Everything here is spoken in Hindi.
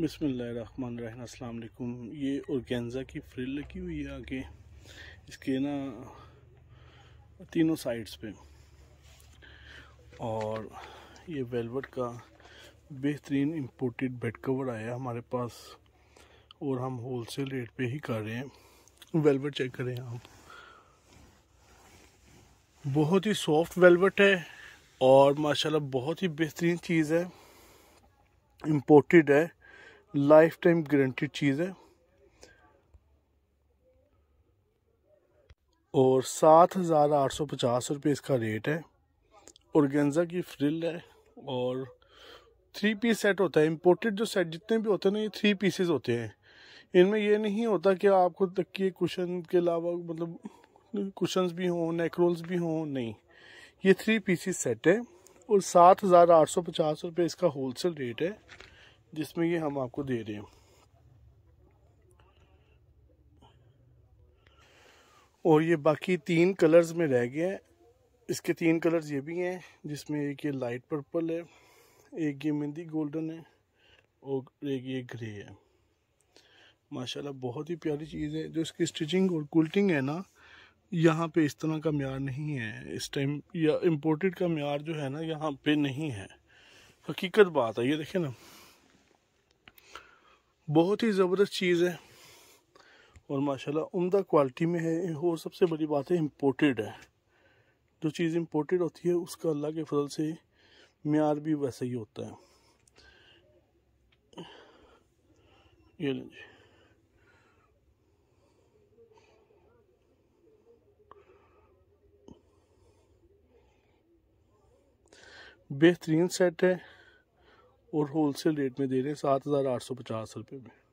बसमीम अल्लाम ये औरगेंज़ा की फ्रिल लगी हुई है आगे इसके ना तीनों साइड्स पे और ये वेलवेट का बेहतरीन इंपोर्टेड बेड कवर आया हमारे पास और हम होल सेल रेट पे ही कर रहे हैं वेलवेट चेक करें आप बहुत ही सॉफ्ट वेलवेट है और माशाल्लाह बहुत ही बेहतरीन चीज़ है इंपोर्टेड है लाइफ टाइम गारंटेड चीज़ है और सात हज़ार आठ सौ पचास रुपये इसका रेट है और गेंजा की फ्रिल है और थ्री पीस सेट होता है इम्पोर्टेड जो सेट जितने भी होते हैं ना ये थ्री पीसेस होते हैं इनमें ये नहीं होता कि आपको तकिए कुशन के अलावा मतलब कुशंस भी हों नेक रोल्स भी हों नहीं ये थ्री पीसीस सेट है और सात हज़ार आठ सौ पचास रुपये इसका सेल रेट है जिसमें ये हम आपको दे रहे हैं और ये बाकी तीन कलर्स में रह गए हैं इसके तीन कलर्स ये भी हैं जिसमें एक ये लाइट पर्पल है एक ये मेहंदी गोल्डन है और एक ये ग्रे है माशाल्लाह बहुत ही प्यारी चीज़ है जो इसकी स्टिचिंग और कुल्टिंग है ना यहाँ पे इस तरह का म्यार नहीं है इस टाइम या इम्पोर्टेड का म्यार जो है ना यहाँ पे नहीं है हकीकत बात है ये देखे ना बहुत ही ज़बरदस्त चीज़ है और माशाल्लाह उम्दा क्वालिटी में है वो सबसे बड़ी बात है इम्पोर्टेड है जो चीज़ इम्पोर्टेड होती है उसका अल्लाह के फजल से मैार भी वैसा ही होता है ये जी बेहतरीन सेट है और होलसेल रेट में दे रहे हैं सात हज़ार आठ सौ पचास रुपये में